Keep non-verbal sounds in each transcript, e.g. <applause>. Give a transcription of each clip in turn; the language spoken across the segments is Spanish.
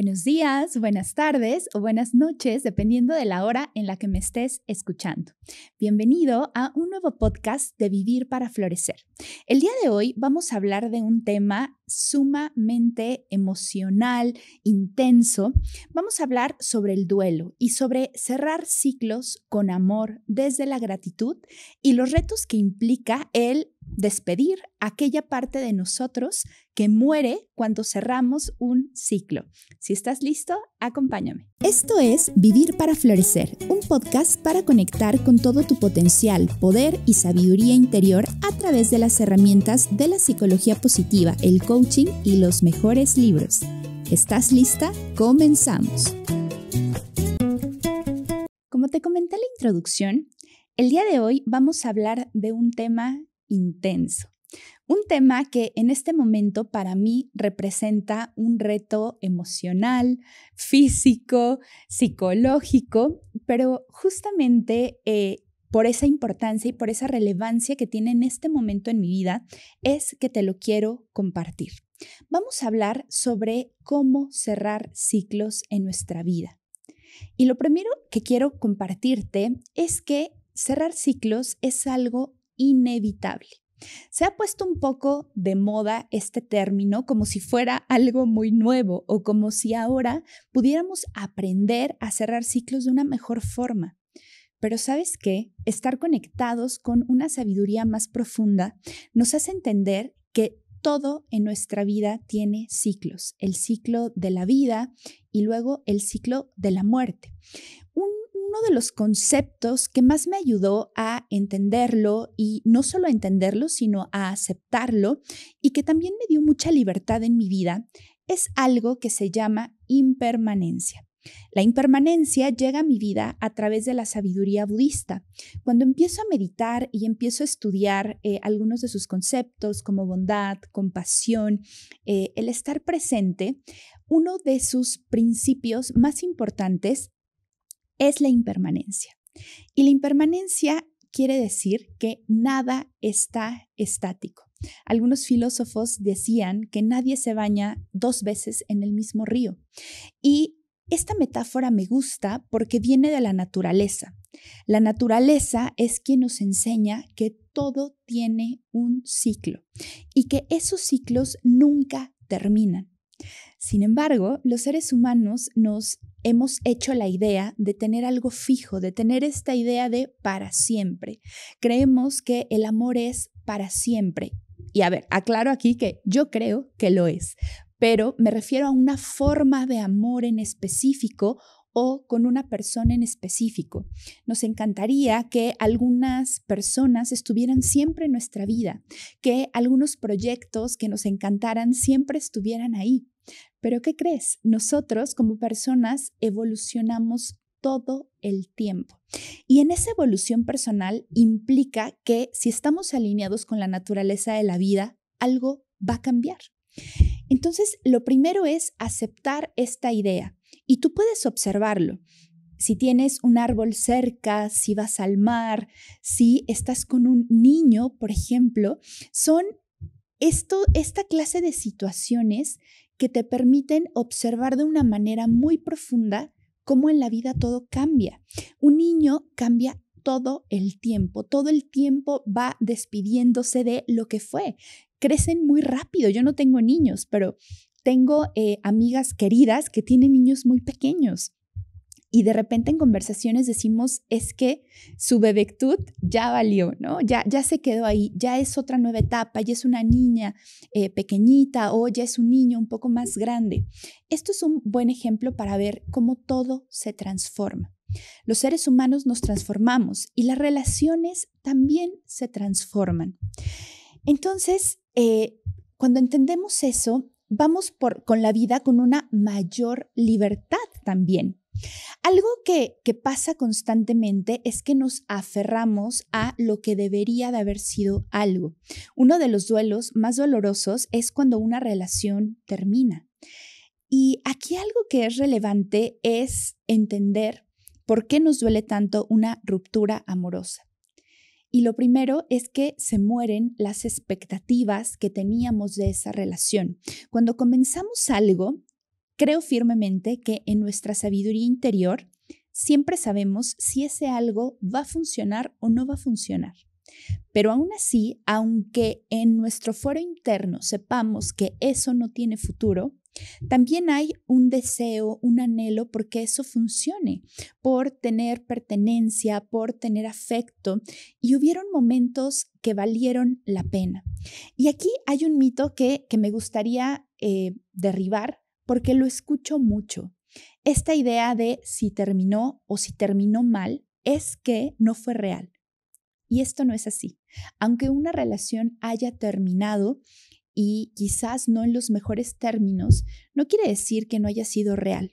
Buenos días, buenas tardes o buenas noches, dependiendo de la hora en la que me estés escuchando. Bienvenido a un nuevo podcast de Vivir para Florecer. El día de hoy vamos a hablar de un tema sumamente emocional, intenso, vamos a hablar sobre el duelo y sobre cerrar ciclos con amor desde la gratitud y los retos que implica el despedir aquella parte de nosotros que muere cuando cerramos un ciclo. Si estás listo, acompáñame. Esto es Vivir para Florecer, un podcast para conectar con todo tu potencial, poder y sabiduría interior a través de las herramientas de la psicología positiva, el coaching y los mejores libros. ¿Estás lista? Comenzamos. Como te comenté en la introducción, el día de hoy vamos a hablar de un tema intenso. Un tema que en este momento para mí representa un reto emocional, físico, psicológico, pero justamente eh, por esa importancia y por esa relevancia que tiene en este momento en mi vida, es que te lo quiero compartir. Vamos a hablar sobre cómo cerrar ciclos en nuestra vida. Y lo primero que quiero compartirte es que cerrar ciclos es algo inevitable. Se ha puesto un poco de moda este término como si fuera algo muy nuevo o como si ahora pudiéramos aprender a cerrar ciclos de una mejor forma. Pero sabes qué? Estar conectados con una sabiduría más profunda nos hace entender que todo en nuestra vida tiene ciclos, el ciclo de la vida y luego el ciclo de la muerte. uno de los conceptos que más me ayudó a entenderlo y no solo a entenderlo, sino a aceptarlo y que también me dio mucha libertad en mi vida es algo que se llama impermanencia. La impermanencia llega a mi vida a través de la sabiduría budista. Cuando empiezo a meditar y empiezo a estudiar eh, algunos de sus conceptos como bondad, compasión, eh, el estar presente, uno de sus principios más importantes es la impermanencia. Y la impermanencia quiere decir que nada está estático. Algunos filósofos decían que nadie se baña dos veces en el mismo río. Y esta metáfora me gusta porque viene de la naturaleza. La naturaleza es quien nos enseña que todo tiene un ciclo y que esos ciclos nunca terminan. Sin embargo, los seres humanos nos hemos hecho la idea de tener algo fijo, de tener esta idea de para siempre. Creemos que el amor es para siempre. Y a ver, aclaro aquí que yo creo que lo es, pero me refiero a una forma de amor en específico o con una persona en específico. Nos encantaría que algunas personas estuvieran siempre en nuestra vida, que algunos proyectos que nos encantaran siempre estuvieran ahí. Pero ¿qué crees? Nosotros como personas evolucionamos todo el tiempo. Y en esa evolución personal implica que si estamos alineados con la naturaleza de la vida, algo va a cambiar. Entonces, lo primero es aceptar esta idea y tú puedes observarlo. Si tienes un árbol cerca, si vas al mar, si estás con un niño, por ejemplo, son esta clase de situaciones que te permiten observar de una manera muy profunda cómo en la vida todo cambia. Un niño cambia todo el tiempo, todo el tiempo va despidiéndose de lo que fue. Crecen muy rápido, yo no tengo niños, pero tengo eh, amigas queridas que tienen niños muy pequeños. Y de repente en conversaciones decimos, es que su bebectud ya valió, ¿no? Ya, ya se quedó ahí, ya es otra nueva etapa, ya es una niña eh, pequeñita o ya es un niño un poco más grande. Esto es un buen ejemplo para ver cómo todo se transforma. Los seres humanos nos transformamos y las relaciones también se transforman. Entonces, eh, cuando entendemos eso, vamos con la vida con una mayor libertad también. Algo que, pasa constantemente es que nos aferramos a lo que debería de haber sido algo. Uno de los duelos más dolorosos es cuando una relación termina. Y aquí algo que es relevante es entender ¿Por qué nos duele tanto una ruptura amorosa? Y lo primero es que se mueren las expectativas que teníamos de esa relación. Cuando comenzamos algo, creo firmemente que en nuestra sabiduría interior siempre sabemos si ese algo va a funcionar o no va a funcionar. Pero aún así, aunque en nuestro foro interno sepamos que eso no tiene futuro, también hay un deseo, un anhelo porque eso funcione, por tener pertenencia, por tener afecto. Y hubieron momentos que valieron la pena. Y aquí hay un mito que, me gustaría eh, derribar porque lo escucho mucho. Esta idea de si terminó o si terminó mal es que no fue real. Y esto no es así. Aunque una relación haya terminado, y quizás no en los mejores términos, no quiere decir que no haya sido real.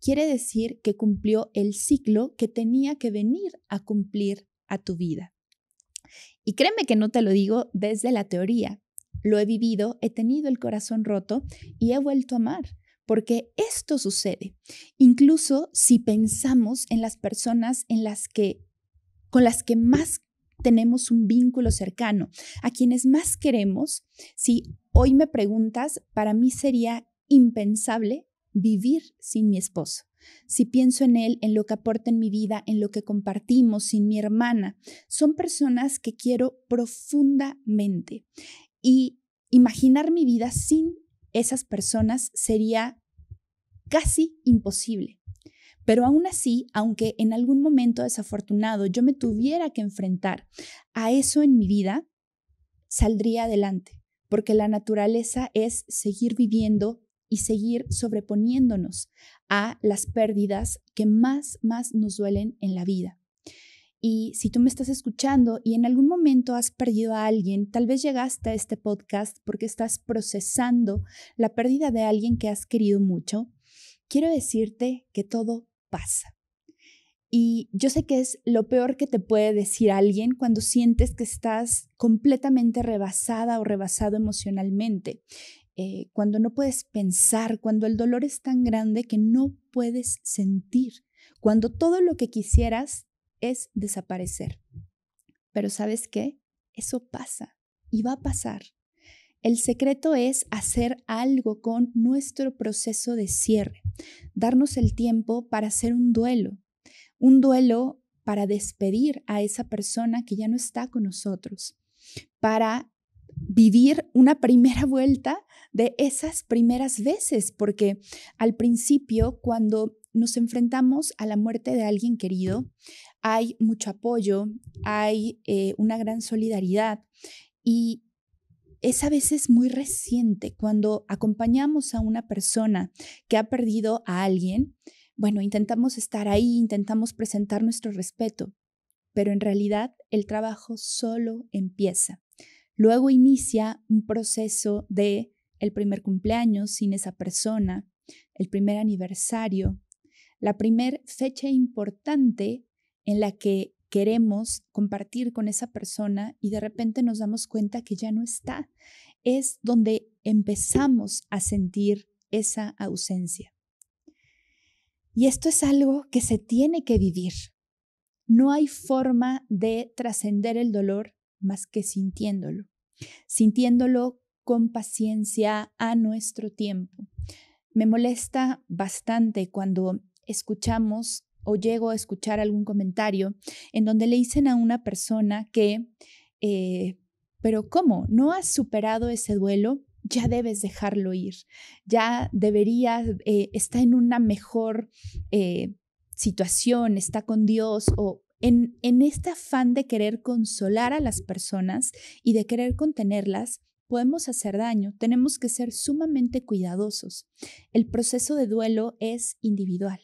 Quiere decir que cumplió el ciclo que tenía que venir a cumplir a tu vida. Y créeme que no te lo digo desde la teoría. Lo he vivido, he tenido el corazón roto y he vuelto a amar, porque esto sucede. Incluso si pensamos en las personas en las que con las que más tenemos un vínculo cercano, a quienes más queremos. Si hoy me preguntas, para mí sería impensable vivir sin mi esposo. Si pienso en él, en lo que aporta en mi vida, en lo que compartimos, sin mi hermana, son personas que quiero profundamente. Y imaginar mi vida sin esas personas sería casi imposible. Pero aún así, aunque en algún momento desafortunado yo me tuviera que enfrentar a eso en mi vida, saldría adelante, porque la naturaleza es seguir viviendo y seguir sobreponiéndonos a las pérdidas que más, más nos duelen en la vida. Y si tú me estás escuchando y en algún momento has perdido a alguien, tal vez llegaste a este podcast porque estás procesando la pérdida de alguien que has querido mucho, quiero decirte que todo pasa. Y yo sé que es lo peor que te puede decir alguien cuando sientes que estás completamente rebasada o rebasado emocionalmente, eh, cuando no puedes pensar, cuando el dolor es tan grande que no puedes sentir, cuando todo lo que quisieras es desaparecer. Pero sabes qué? Eso pasa y va a pasar. El secreto es hacer algo con nuestro proceso de cierre, darnos el tiempo para hacer un duelo, un duelo para despedir a esa persona que ya no está con nosotros, para vivir una primera vuelta de esas primeras veces, porque al principio cuando nos enfrentamos a la muerte de alguien querido, hay mucho apoyo, hay eh, una gran solidaridad y es a veces muy reciente. Cuando acompañamos a una persona que ha perdido a alguien, bueno, intentamos estar ahí, intentamos presentar nuestro respeto, pero en realidad el trabajo solo empieza. Luego inicia un proceso de el primer cumpleaños sin esa persona, el primer aniversario, la primer fecha importante en la que queremos compartir con esa persona y de repente nos damos cuenta que ya no está. Es donde empezamos a sentir esa ausencia. Y esto es algo que se tiene que vivir. No hay forma de trascender el dolor más que sintiéndolo, sintiéndolo con paciencia a nuestro tiempo. Me molesta bastante cuando escuchamos o llego a escuchar algún comentario en donde le dicen a una persona que, eh, pero ¿cómo? ¿No has superado ese duelo? Ya debes dejarlo ir, ya deberías eh, está en una mejor eh, situación, está con Dios o en, en este afán de querer consolar a las personas y de querer contenerlas, podemos hacer daño, tenemos que ser sumamente cuidadosos. El proceso de duelo es individual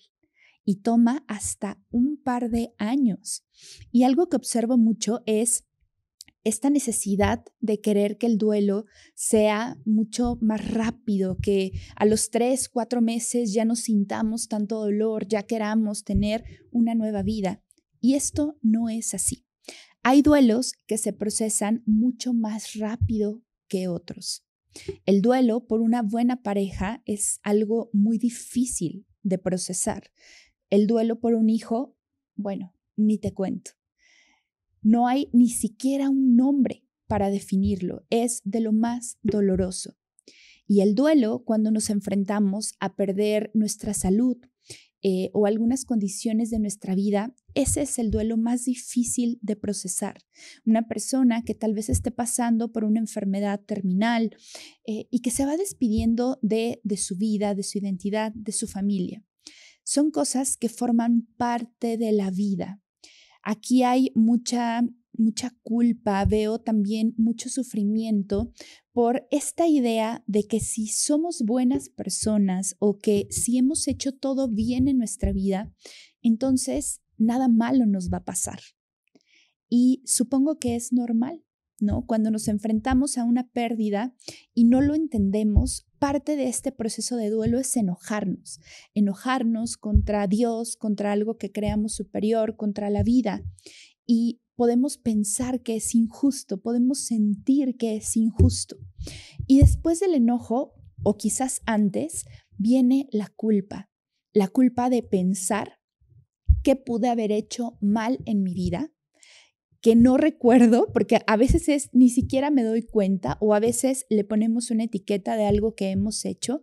y toma hasta un par de años. Y algo que observo mucho es esta necesidad de querer que el duelo sea mucho más rápido, que a los tres, cuatro meses ya no sintamos tanto dolor, ya queramos tener una nueva vida. Y esto no es así. Hay duelos que se procesan mucho más rápido que otros. El duelo por una buena pareja es algo muy difícil de procesar. El duelo por un hijo, bueno, ni te cuento. No hay ni siquiera un nombre para definirlo, es de lo más doloroso. Y el duelo, cuando nos enfrentamos a perder nuestra salud eh, o algunas condiciones de nuestra vida, ese es el duelo más difícil de procesar. Una persona que tal vez esté pasando por una enfermedad terminal eh, y que se va despidiendo de su vida, de su identidad, de su familia. Son cosas que forman parte de la vida. Aquí hay mucha mucha culpa, veo también mucho sufrimiento por esta idea de que si somos buenas personas o que si hemos hecho todo bien en nuestra vida, entonces nada malo nos va a pasar. Y supongo que es normal. Cuando nos enfrentamos a una pérdida y no lo entendemos, parte de este proceso de duelo es enojarnos, enojarnos contra Dios, contra algo que creamos superior, contra la vida. Y podemos pensar que es injusto, podemos sentir que es injusto. Y después del enojo, o quizás antes, viene la culpa, la culpa de pensar qué pude haber hecho mal en mi vida, que no recuerdo, porque a veces es ni siquiera me doy cuenta o a veces le ponemos una etiqueta de algo que hemos hecho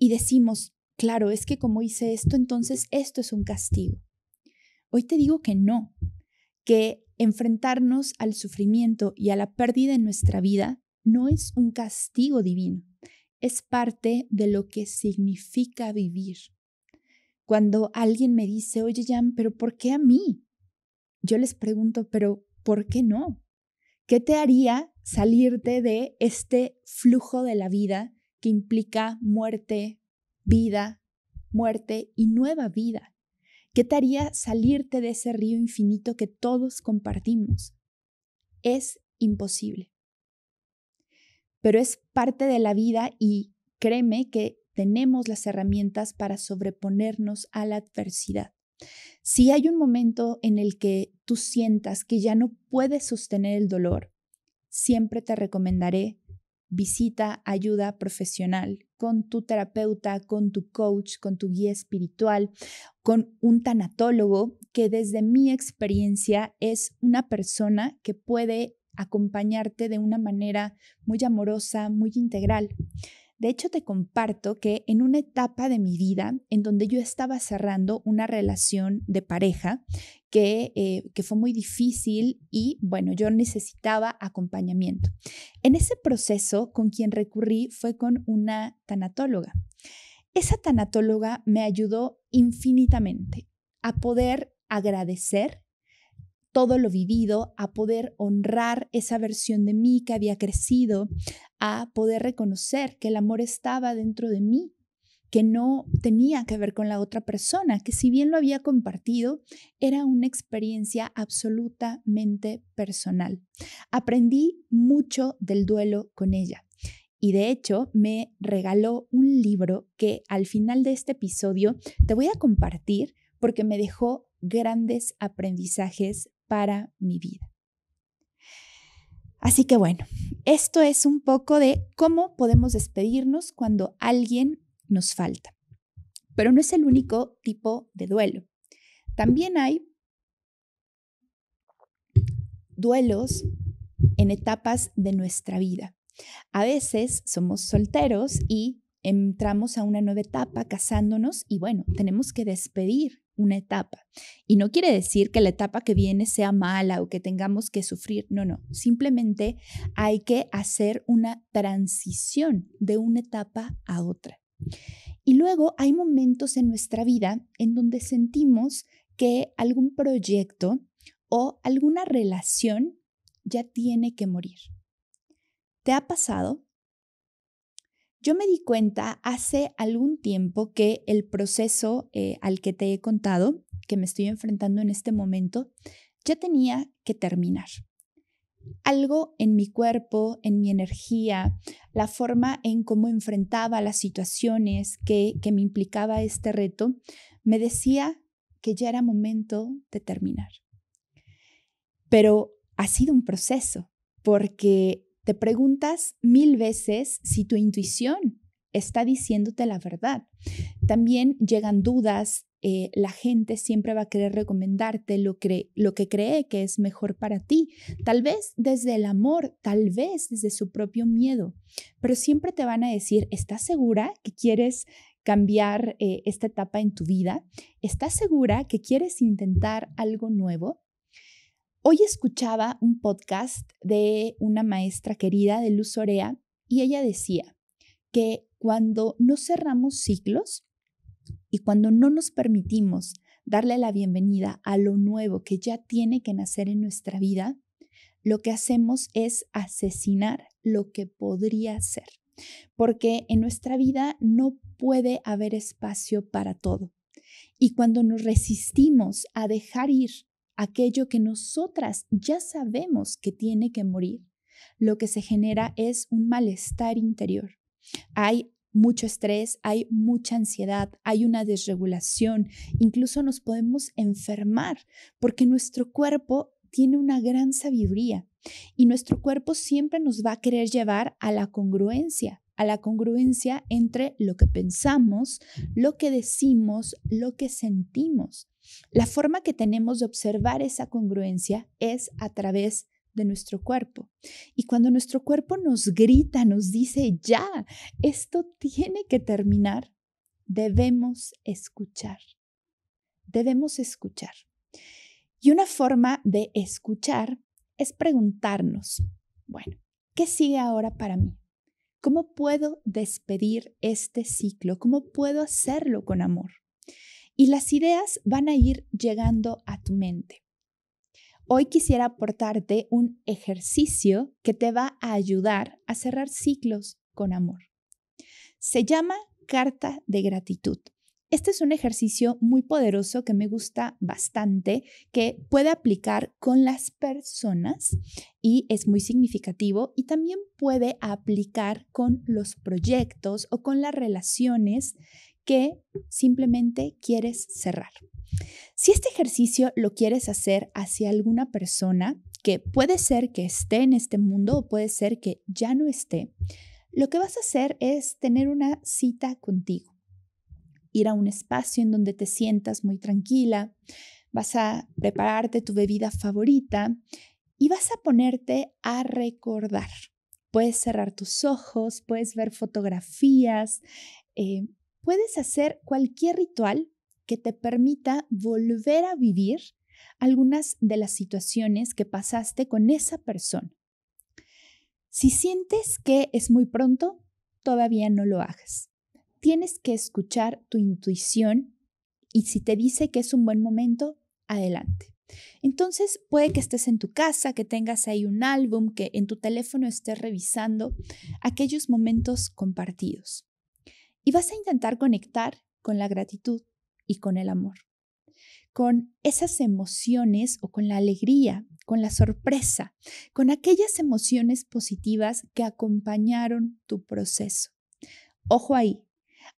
y decimos, claro, es que como hice esto, entonces esto es un castigo. Hoy te digo que no, que enfrentarnos al sufrimiento y a la pérdida en nuestra vida no es un castigo divino, es parte de lo que significa vivir. Cuando alguien me dice, oye Jan, pero ¿por qué a mí? Yo les pregunto, pero ¿Por qué no? ¿Qué te haría salirte de este flujo de la vida que implica muerte, vida, muerte y nueva vida? ¿Qué te haría salirte de ese río infinito que todos compartimos? Es imposible. Pero es parte de la vida y créeme que tenemos las herramientas para sobreponernos a la adversidad. Si hay un momento en el que tú sientas que ya no puedes sostener el dolor, siempre te recomendaré visita ayuda profesional con tu terapeuta, con tu coach, con tu guía espiritual, con un tanatólogo que desde mi experiencia es una persona que puede acompañarte de una manera muy amorosa, muy integral. De hecho, te comparto que en una etapa de mi vida en donde yo estaba cerrando una relación de pareja eh, que, fue muy difícil y bueno, yo necesitaba acompañamiento. En ese proceso, con quien recurrí fue con una tanatóloga. Esa tanatóloga me ayudó infinitamente a poder agradecer todo lo vivido, a poder honrar esa versión de mí que había crecido, a poder reconocer que el amor estaba dentro de mí, que no tenía que ver con la otra persona, que si bien lo había compartido, era una experiencia absolutamente personal. Aprendí mucho del duelo con ella. Y de hecho me regaló un libro que al final de este episodio te voy a compartir porque me dejó grandes aprendizajes para mi vida. Así que bueno, esto es un poco de cómo podemos despedirnos cuando alguien nos falta. Pero no es el único tipo de duelo. También hay duelos en etapas de nuestra vida. A veces somos solteros y entramos a una nueva etapa casándonos y bueno, tenemos que despedir una etapa. Y no quiere decir que la etapa que viene sea mala o que tengamos que sufrir, no, no. Simplemente hay que hacer una transición de una etapa a otra. Y luego hay momentos en nuestra vida en donde sentimos que algún proyecto o alguna relación ya tiene que morir. ¿Te ha pasado? Yo me di cuenta hace algún tiempo que el proceso eh, al que te he contado, que me estoy enfrentando en este momento, ya tenía que terminar. Algo en mi cuerpo, en mi energía, la forma en cómo enfrentaba las situaciones que, que me implicaba este reto, me decía que ya era momento de terminar. Pero ha sido un proceso, porque te preguntas mil veces si tu intuición está diciéndote la verdad. También llegan dudas, eh, la gente siempre va a querer recomendarte lo, que cree que es mejor para ti, tal vez desde el amor, tal vez desde su propio miedo, pero siempre te van a decir, ¿estás segura que quieres cambiar eh, esta etapa en tu vida? ¿Estás segura que quieres intentar algo nuevo? Hoy escuchaba un podcast de una maestra querida de Luz Orea y ella decía que cuando no cerramos ciclos y cuando no nos permitimos darle la bienvenida a lo nuevo que ya tiene que nacer en nuestra vida, lo que hacemos es asesinar lo que podría ser, porque en nuestra vida no puede haber espacio para todo. Y cuando nos resistimos a dejar ir aquello que nosotras ya sabemos que tiene que morir, lo que se genera es un malestar interior. Hay mucho estrés, hay mucha ansiedad, hay una desregulación, incluso nos podemos enfermar porque nuestro cuerpo tiene una gran sabiduría y nuestro cuerpo siempre nos va a querer llevar a la congruencia, a la congruencia entre lo que pensamos, lo que decimos, lo que sentimos. La forma que tenemos de observar esa congruencia es a través de nuestro cuerpo. Y cuando nuestro cuerpo nos grita, nos dice, ya, esto tiene que terminar, debemos escuchar. Debemos escuchar. Y una forma de escuchar es preguntarnos, bueno, ¿qué sigue ahora para mí? ¿Cómo puedo despedir este ciclo? ¿Cómo puedo hacerlo con amor? Y las ideas van a ir llegando a tu mente. Hoy quisiera aportarte un ejercicio que te va a ayudar a cerrar ciclos con amor. Se llama carta de gratitud. Este es un ejercicio muy poderoso que me gusta bastante, que puede aplicar con las personas y es muy significativo y también puede aplicar con los proyectos o con las relaciones que simplemente quieres cerrar. Si este ejercicio lo quieres hacer hacia alguna persona que puede ser que esté en este mundo o puede ser que ya no esté, lo que vas a hacer es tener una cita contigo ir a un espacio en donde te sientas muy tranquila, vas a prepararte tu bebida favorita y vas a ponerte a recordar. Puedes cerrar tus ojos, puedes ver fotografías, eh, puedes hacer cualquier ritual que te permita volver a vivir algunas de las situaciones que pasaste con esa persona. Si sientes que es muy pronto, todavía no lo hagas tienes que escuchar tu intuición y si te dice que es un buen momento, adelante. Entonces, puede que estés en tu casa, que tengas ahí un álbum, que en tu teléfono estés revisando aquellos momentos compartidos. Y vas a intentar conectar con la gratitud y con el amor, con esas emociones o con la alegría, con la sorpresa, con aquellas emociones positivas que acompañaron tu proceso. Ojo ahí,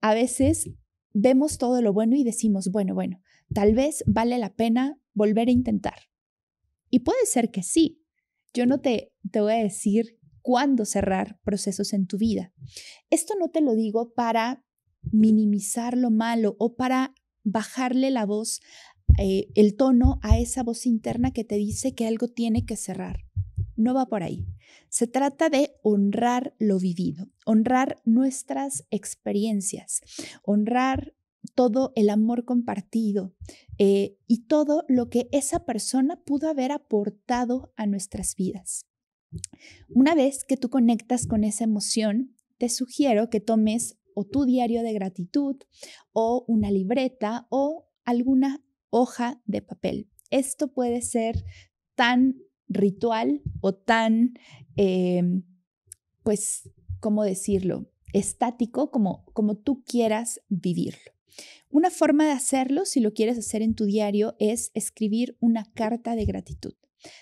a veces vemos todo lo bueno y decimos, bueno, bueno, tal vez vale la pena volver a intentar. Y puede ser que sí. Yo no te, te voy a decir cuándo cerrar procesos en tu vida. Esto no te lo digo para minimizar lo malo o para bajarle la voz, eh, el tono a esa voz interna que te dice que algo tiene que cerrar. No va por ahí. Se trata de honrar lo vivido, honrar nuestras experiencias, honrar todo el amor compartido eh, y todo lo que esa persona pudo haber aportado a nuestras vidas. Una vez que tú conectas con esa emoción, te sugiero que tomes o tu diario de gratitud o una libreta o alguna hoja de papel. Esto puede ser tan ritual o tan, em, pues, ¿cómo decirlo? Estático como, como tú quieras vivirlo. Una forma de hacerlo, si lo quieres hacer en tu diario, es escribir una carta de gratitud.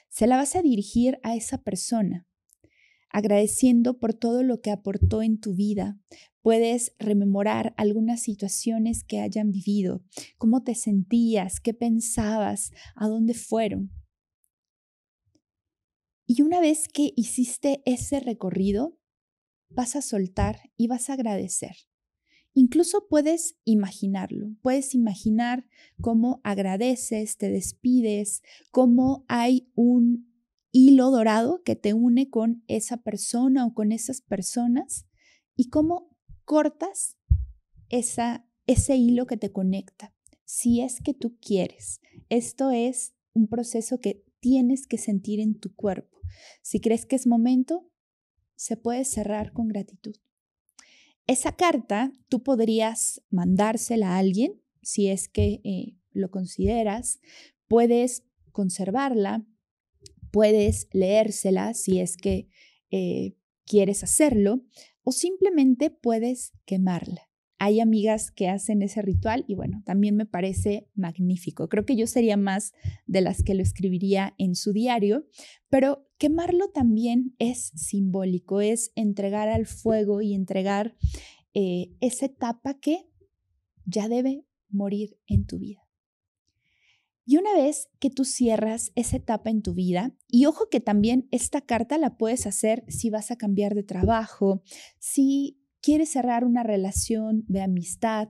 Se la vas a dirigir a esa persona, agradeciendo por todo lo que aportó en tu vida. Puedes rememorar algunas situaciones que hayan vivido, cómo te sentías, qué pensabas, a dónde fueron. Y una vez que hiciste ese recorrido, vas a soltar y vas a agradecer. Incluso puedes imaginarlo, puedes imaginar cómo agradeces, te despides, cómo hay un hilo dorado que te une con esa persona o con esas personas y cómo cortas esa, ese hilo que te conecta, si es que tú quieres. Esto es un proceso que tienes que sentir en tu cuerpo si crees que es momento, se puede cerrar con gratitud. Esa carta tú podrías mandársela a alguien si es que eh, lo consideras. Puedes conservarla, puedes leérsela si es que eh, quieres hacerlo o simplemente puedes quemarla. Hay amigas que hacen ese ritual y bueno, también me parece magnífico. Creo que yo sería más de las que lo escribiría en su diario, pero quemarlo también es simbólico, es entregar al fuego y entregar eh, esa etapa que ya debe morir en tu vida. Y una vez que tú cierras esa etapa en tu vida, y ojo que también esta carta la puedes hacer si vas a cambiar de trabajo, si quieres cerrar una relación de amistad,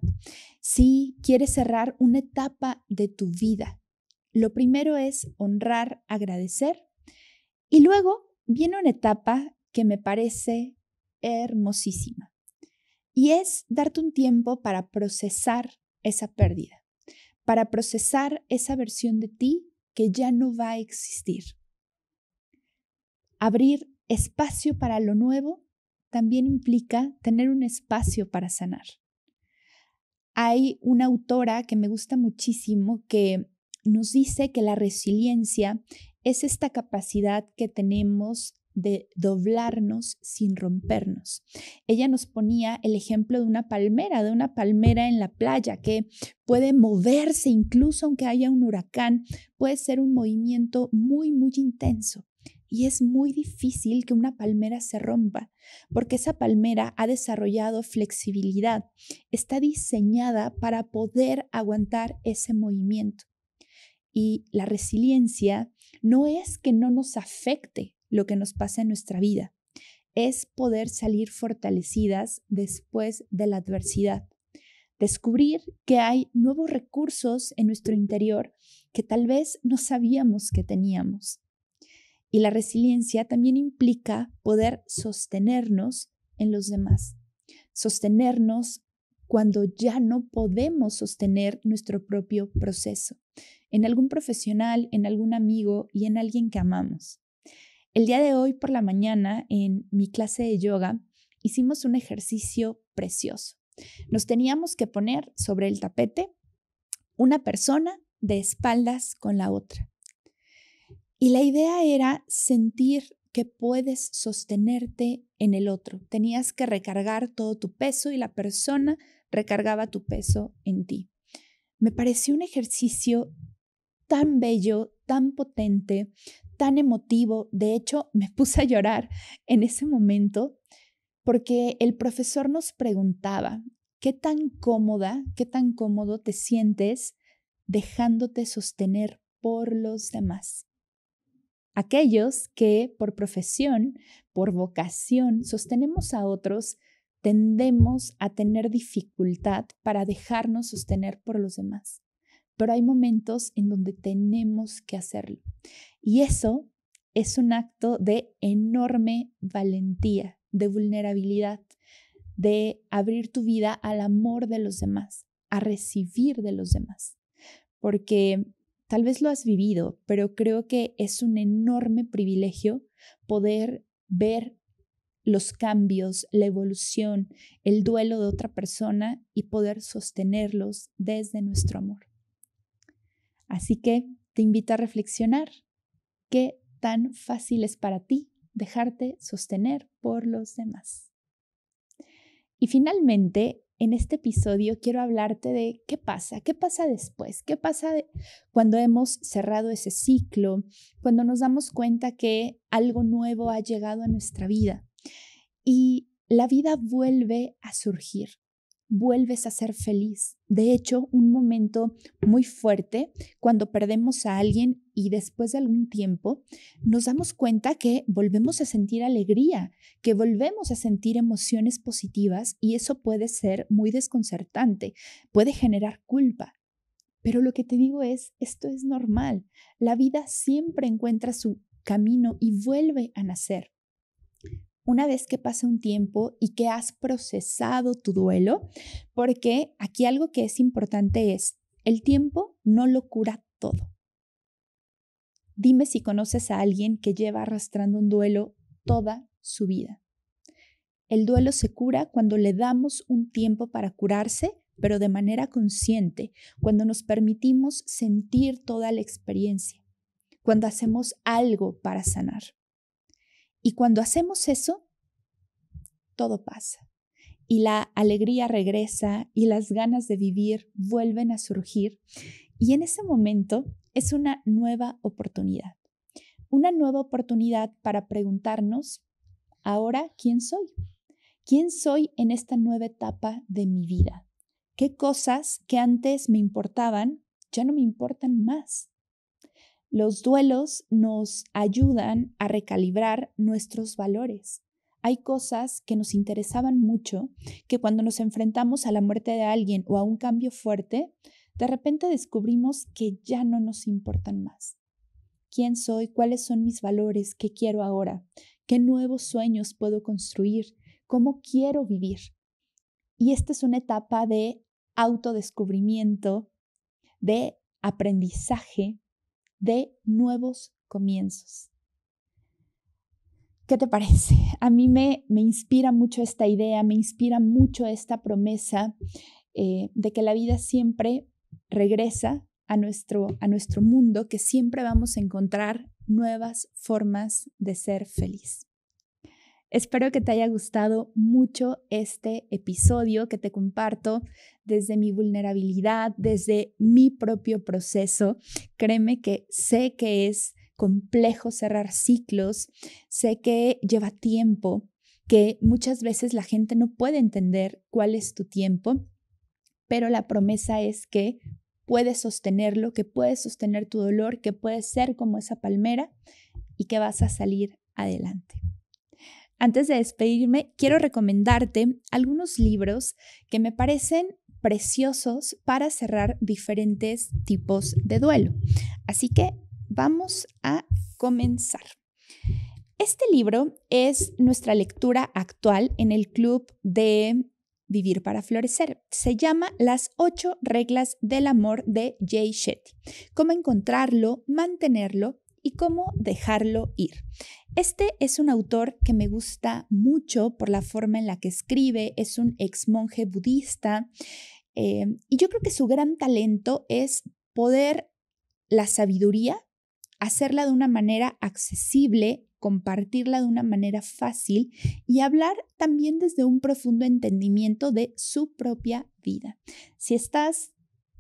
si quieres cerrar una etapa de tu vida, lo primero es honrar, agradecer. Y luego viene una etapa que me parece hermosísima. Y es darte un tiempo para procesar esa pérdida, para procesar esa versión de ti que ya no va a existir. Abrir espacio para lo nuevo también implica tener un espacio para sanar. Hay una autora que me gusta muchísimo que nos dice que la resiliencia es esta capacidad que tenemos de doblarnos sin rompernos. Ella nos ponía el ejemplo de una palmera, de una palmera en la playa que puede moverse incluso aunque haya un huracán, puede ser un movimiento muy, muy intenso y es muy difícil que una palmera se rompa, porque esa palmera ha desarrollado flexibilidad, está diseñada para poder aguantar ese movimiento. Y la resiliencia no es que no nos afecte lo que nos pasa en nuestra vida, es poder salir fortalecidas después de la adversidad. Descubrir que hay nuevos recursos en nuestro interior que tal vez no sabíamos que teníamos y la resiliencia también implica poder sostenernos en los demás, sostenernos cuando ya no podemos sostener nuestro propio proceso, en algún profesional, en algún amigo y en alguien que amamos. El día de hoy por la mañana, en mi clase de yoga, hicimos un ejercicio precioso. Nos teníamos que poner sobre el tapete una persona de espaldas con la otra. Y la idea era sentir que puedes sostenerte en el otro. Tenías que recargar todo tu peso y la persona recargaba tu peso en ti. Me pareció un ejercicio tan bello, tan potente, tan emotivo. De hecho, me <laughs> puse a llorar en ese momento porque el profesor nos preguntaba, ¿qué tan cómoda, qué tan cómodo te sientes dejándote sostener por los demás? Aquellos que por profesión, por vocación, sostenemos a otros, tendemos a tener dificultad para dejarnos sostener por los demás. Pero hay momentos en donde tenemos que hacerlo. Y eso es un acto de enorme valentía, de vulnerabilidad, de abrir tu vida al amor de los demás, a recibir de los demás. Porque Tal vez lo has vivido, pero creo que es un enorme privilegio poder ver los cambios, la evolución, el duelo de otra persona y poder sostenerlos desde nuestro amor. Así que te invito a reflexionar qué tan fácil es para ti dejarte sostener por los demás. Y finalmente, en este episodio quiero hablarte de qué pasa, qué pasa después, qué pasa cuando hemos cerrado ese ciclo, cuando nos damos cuenta que algo nuevo ha llegado a nuestra vida y la vida vuelve a surgir vuelves a ser feliz. De hecho, un momento muy fuerte cuando perdemos a alguien y después de algún tiempo nos damos cuenta que volvemos a sentir alegría, que volvemos a sentir emociones positivas y eso puede ser muy desconcertante, puede generar culpa. Pero lo que te digo es, esto es normal. La vida siempre encuentra su camino y vuelve a nacer una vez que pase un tiempo y que has procesado tu duelo, porque aquí algo que es importante es, el tiempo no lo cura todo. Dime si conoces a alguien que lleva arrastrando un duelo toda su vida. El duelo se cura cuando le damos un tiempo para curarse, pero de manera consciente, cuando nos permitimos sentir toda la experiencia, cuando hacemos algo para sanar. Y cuando hacemos eso, todo pasa. Y la alegría regresa y las ganas de vivir vuelven a surgir. Y en ese momento es una nueva oportunidad. Una nueva oportunidad para preguntarnos, ahora, ¿quién soy? ¿Quién soy en esta nueva etapa de mi vida? ¿Qué cosas que antes me importaban ya no me importan más? Los duelos nos ayudan a recalibrar nuestros valores. Hay cosas que nos interesaban mucho que cuando nos enfrentamos a la muerte de alguien o a un cambio fuerte, de repente descubrimos que ya no nos importan más. ¿Quién soy? ¿Cuáles son mis valores? ¿Qué quiero ahora? ¿Qué nuevos sueños puedo construir? ¿Cómo quiero vivir? Y esta es una etapa de autodescubrimiento, de aprendizaje de nuevos comienzos. ¿Qué te parece? <laughs> A mí me, inspira mucho esta idea, me inspira mucho esta promesa eh, de que la vida siempre regresa a nuestro, a nuestro mundo, que siempre vamos a encontrar nuevas formas de ser feliz. Espero que te haya gustado mucho este episodio que te comparto desde mi vulnerabilidad, desde mi propio proceso. Créeme que sé que es complejo cerrar ciclos, sé que lleva tiempo, que muchas veces la gente no puede entender cuál es tu tiempo, pero la promesa es que puedes sostenerlo, que puedes sostener tu dolor, que puedes ser como esa palmera y que vas a salir adelante. Antes de despedirme, quiero recomendarte algunos libros que me parecen preciosos para cerrar diferentes tipos de duelo. Así que vamos a comenzar. Este libro es nuestra lectura actual en el club de Vivir para Florecer. Se llama Las ocho reglas del amor de Jay Shetty. Cómo encontrarlo, mantenerlo y cómo dejarlo ir. Este es un autor que me gusta mucho por la forma en la que escribe, es un ex monje budista eh, y yo creo que su gran talento es poder la sabiduría, hacerla de una manera accesible, compartirla de una manera fácil y hablar también desde un profundo entendimiento de su propia vida. Si estás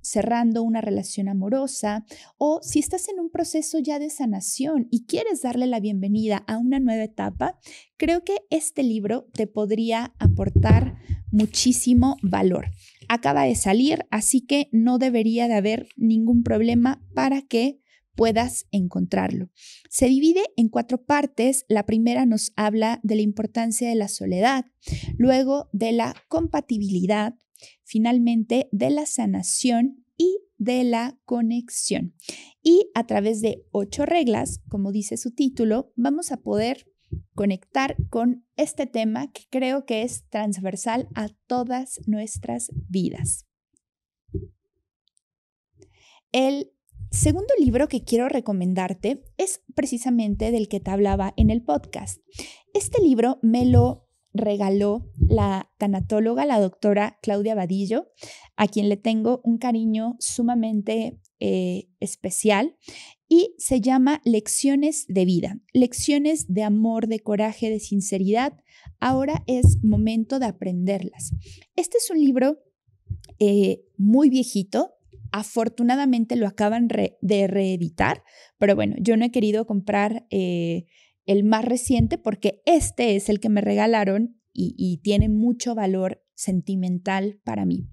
cerrando una relación amorosa o si estás en un proceso ya de sanación y quieres darle la bienvenida a una nueva etapa, creo que este libro te podría aportar muchísimo valor. Acaba de salir, así que no debería de haber ningún problema para que puedas encontrarlo. Se divide en cuatro partes. La primera nos habla de la importancia de la soledad, luego de la compatibilidad, finalmente de la sanación y de la conexión. Y a través de ocho reglas, como dice su título, vamos a poder conectar con este tema que creo que es transversal a todas nuestras vidas. El segundo libro que quiero recomendarte es precisamente del que te hablaba en el podcast. Este libro me lo regaló la tanatóloga, la doctora Claudia Vadillo, a quien le tengo un cariño sumamente eh, especial y se llama Lecciones de vida, lecciones de amor, de coraje, de sinceridad. Ahora es momento de aprenderlas. Este es un libro eh, muy viejito, afortunadamente lo acaban de reeditar, pero bueno, yo no he querido comprar eh, el más reciente, porque este es el que me regalaron y, tiene mucho valor sentimental para mí.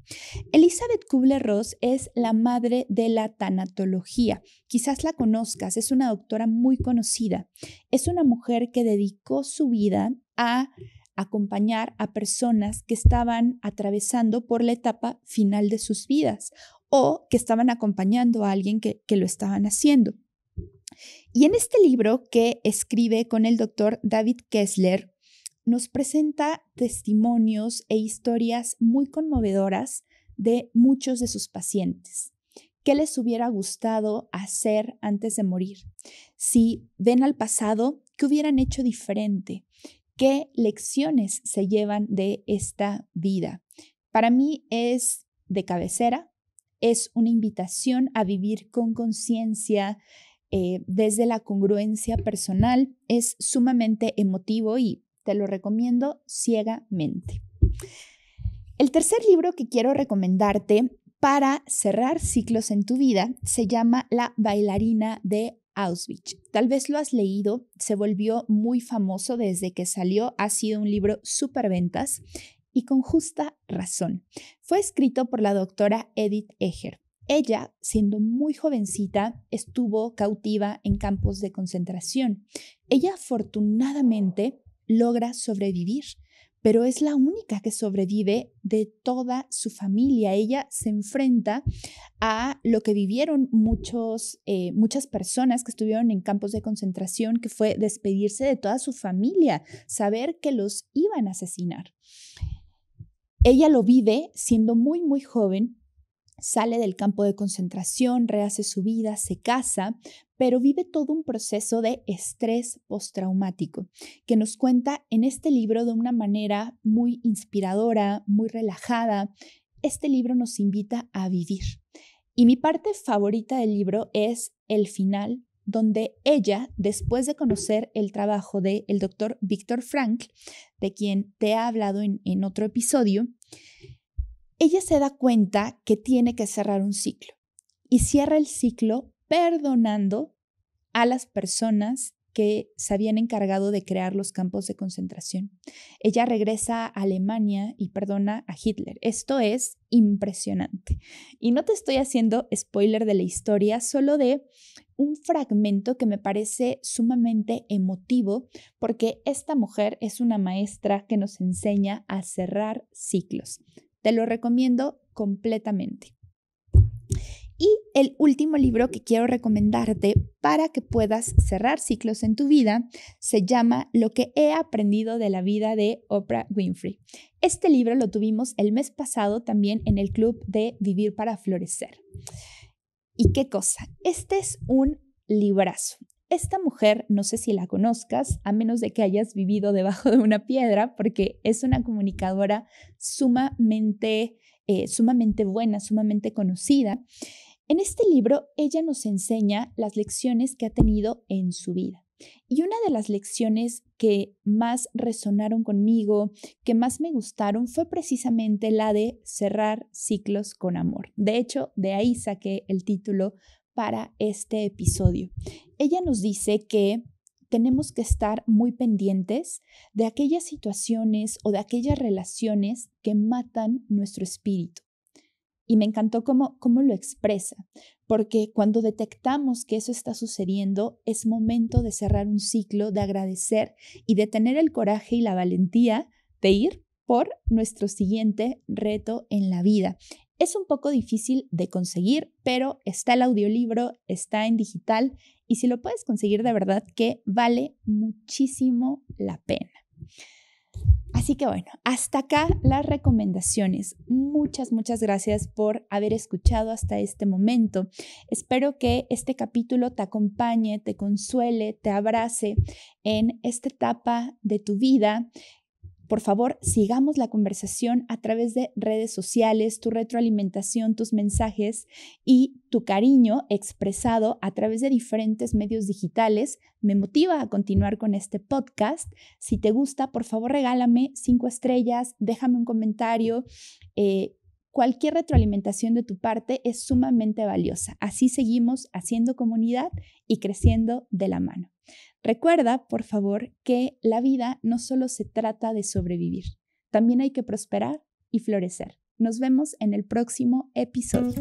Elizabeth Kubler-Ross es la madre de la tanatología. Quizás la conozcas, es una doctora muy conocida. Es una mujer que dedicó su vida a acompañar a personas que estaban atravesando por la etapa final de sus vidas o que estaban acompañando a alguien que lo estaban haciendo. Y en este libro que escribe con el doctor David Kessler, nos presenta testimonios e historias muy conmovedoras de muchos de sus pacientes. ¿Qué les hubiera gustado hacer antes de morir? Si ven al pasado, ¿qué hubieran hecho diferente? ¿Qué lecciones se llevan de esta vida? Para mí es de cabecera, es una invitación a vivir con conciencia, eh, desde la congruencia personal. Es sumamente emotivo y te lo recomiendo ciegamente. El tercer libro que quiero recomendarte para cerrar ciclos en tu vida se llama La bailarina de Auschwitz. Tal vez lo has leído, se volvió muy famoso desde que salió, ha sido un libro ventas y con justa razón. Fue escrito por la doctora Edith Eger. Ella, siendo muy jovencita, estuvo cautiva en campos de concentración. Ella afortunadamente logra sobrevivir, pero es la única que sobrevive de toda su familia. Ella se enfrenta a lo que vivieron muchos, eh, muchas personas que estuvieron en campos de concentración, que fue despedirse de toda su familia, saber que los iban a asesinar. Ella lo vive siendo muy, muy joven, sale del campo de concentración, rehace su vida, se casa, pero vive todo un proceso de estrés postraumático que nos cuenta en este libro de una manera muy inspiradora, muy relajada. Este libro nos invita a vivir. Y mi parte favorita del libro es el final, donde ella, después de conocer el trabajo del el doctor Víctor Frank, de quien te he hablado en otro episodio, ella se da cuenta que tiene que cerrar un ciclo y cierra el ciclo perdonando a las personas que se habían encargado de crear los campos de concentración. Ella regresa a Alemania y perdona a Hitler. Esto es impresionante. Y no te estoy haciendo spoiler de la historia, solo de un fragmento que me parece sumamente emotivo porque esta mujer es una maestra que nos enseña a cerrar ciclos. Te lo recomiendo completamente. Y el último libro que quiero recomendarte para que puedas cerrar ciclos en tu vida se llama Lo que he aprendido de la vida de Oprah Winfrey. Este libro lo tuvimos el mes pasado también en el club de Vivir para Florecer. ¿Y qué cosa? Este es un librazo. Esta mujer, no sé si la conozcas, a menos de que hayas vivido debajo de una piedra, porque es una comunicadora sumamente, eh, sumamente buena, sumamente conocida. En este libro, ella nos enseña las lecciones que ha tenido en su vida. Y una de las lecciones que más resonaron conmigo, que más me gustaron, fue precisamente la de cerrar ciclos con amor. De hecho, de ahí saqué el título para este episodio. Ella nos dice que tenemos que estar muy pendientes de aquellas situaciones o de aquellas relaciones que matan nuestro espíritu. Y me encantó cómo, cómo lo expresa, porque cuando detectamos que eso está sucediendo, es momento de cerrar un ciclo, de agradecer y de tener el coraje y la valentía de ir por nuestro siguiente reto en la vida. Es un poco difícil de conseguir, pero está el audiolibro, está en digital y si lo puedes conseguir de verdad que vale muchísimo la pena. Así que bueno, hasta acá las recomendaciones. Muchas, muchas gracias por haber escuchado hasta este momento. Espero que este capítulo te acompañe, te consuele, te abrace en esta etapa de tu vida por favor, sigamos la conversación a través de redes sociales, tu retroalimentación, tus mensajes y tu cariño expresado a través de diferentes medios digitales me motiva a continuar con este podcast. Si te gusta, por favor regálame cinco estrellas, déjame un comentario. Eh, Cualquier retroalimentación de tu parte es sumamente valiosa. Así seguimos haciendo comunidad y creciendo de la mano. Recuerda, por favor, que la vida no solo se trata de sobrevivir, también hay que prosperar y florecer. Nos vemos en el próximo episodio.